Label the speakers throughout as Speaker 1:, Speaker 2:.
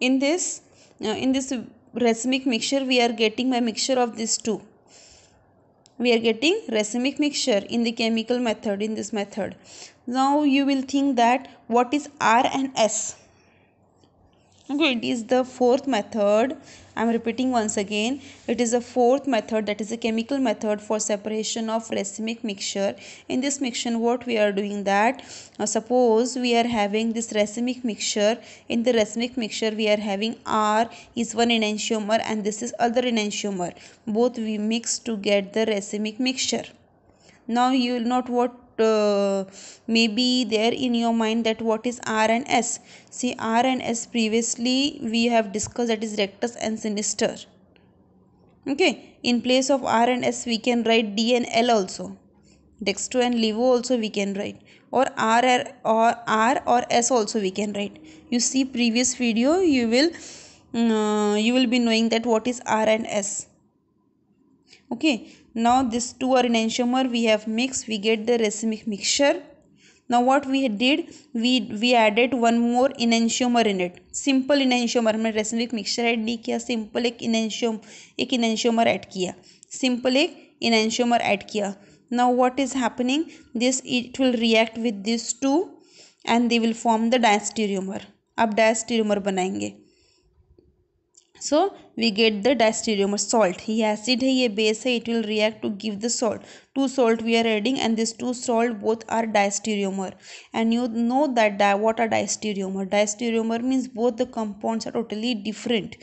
Speaker 1: in this uh, in this racemic mixture we are getting a mixture of these two we are getting racemic mixture in the chemical method in this method now you will think that what is r and s okay it is the fourth method i'm repeating once again it is a fourth method that is a chemical method for separation of racemic mixture in this mixture what we are doing that uh, suppose we are having this racemic mixture in the racemic mixture we are having r is one enantiomer and this is other enantiomer both we mix to get the racemic mixture now you will note what uh, may be there in your mind that what is r and s see r and s previously we have discussed that is rectus and sinister okay in place of r and s we can write d and l also dextro and levo also we can write or r or r or s also we can write you see previous video you will uh, you will be knowing that what is r and s okay now this two are enantiomer we have mixed we get the racemic mixture now what we did we we added one more enantiomer in it simple enantiomer हमने racemic mixture add नहीं किया simple ek enantiom ek enantiomer add kiya simple ek enantiomer add kiya now what is happening this it will react with this two and they will form the diastereomer ab diastereomer banayenge so we get the diastereomer salt He acid है ये base it will react to give the salt two salt we are adding and these two salt both are diastereomer. and you know that di what are distereomer distereomer means both the compounds are totally different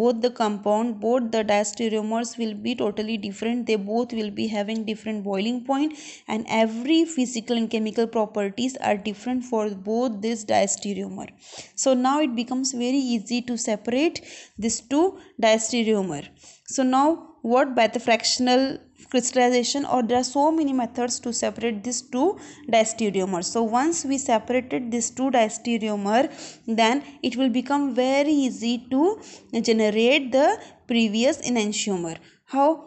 Speaker 1: both the compound both the diastereomers will be totally different they both will be having different boiling point and every physical and chemical properties are different for both this diastereomer so now it becomes very easy to separate these two diastereomer. So now what by the fractional crystallization or there are so many methods to separate these two diastereomers. So once we separated these two diastereomer then it will become very easy to generate the previous enantiomer. How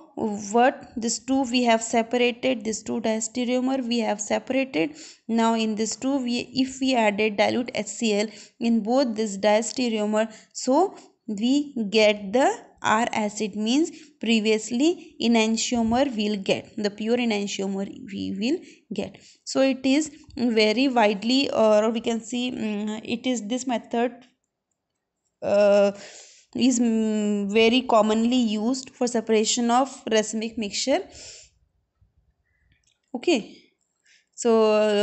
Speaker 1: what these two we have separated these two diastereomer we have separated now in these two we if we added dilute HCl in both this diastereomer so we get the R acid means previously enantiomer will get the pure enantiomer we will get so it is very widely or we can see mm, it is this method uh, is mm, very commonly used for separation of racemic mixture okay so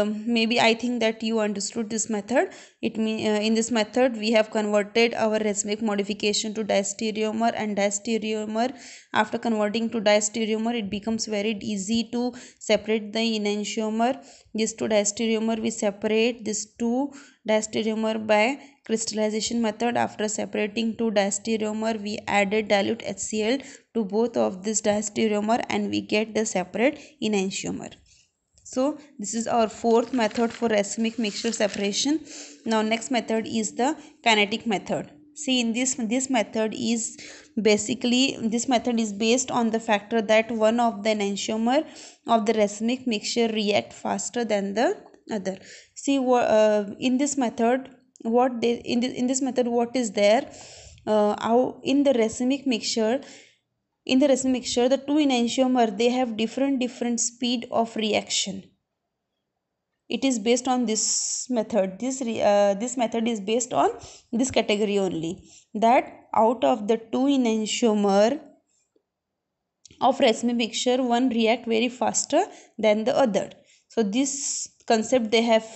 Speaker 1: um, maybe i think that you understood this method it mean uh, in this method we have converted our racemic modification to diastereomer and diastereomer. after converting to diastereomer, it becomes very easy to separate the enantiomer this to diastereomer we separate this two diastereomer by crystallization method after separating two diastereomer, we added dilute HCl to both of this diastereomer and we get the separate enantiomer so this is our fourth method for racemic mixture separation now next method is the kinetic method see in this this method is basically this method is based on the factor that one of the enantiomer of the racemic mixture react faster than the other see uh, in this method what they in, this in this method what is there uh, how in the racemic mixture in the resin mixture the two enantiomer they have different different speed of reaction it is based on this method this uh, this method is based on this category only that out of the two enantiomer of resin mixture one react very faster than the other so this concept they have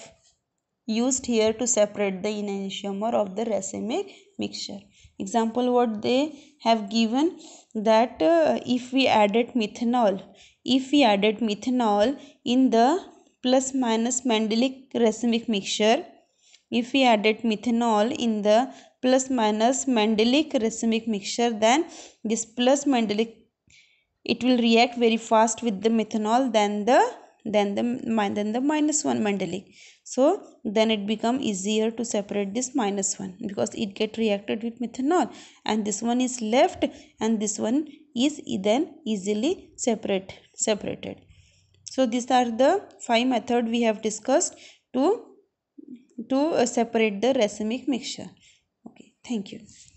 Speaker 1: used here to separate the enantiomer of the racemic mixture. Example what they have given that uh, if we added methanol, if we added methanol in the plus minus mandelic racemic mixture, if we added methanol in the plus minus mandelic racemic mixture then this plus mandelic, it will react very fast with the methanol than the than the than the minus one mandelic so then it become easier to separate this minus 1 because it get reacted with methanol and this one is left and this one is then easily separate separated so these are the five method we have discussed to to uh, separate the racemic mixture okay thank you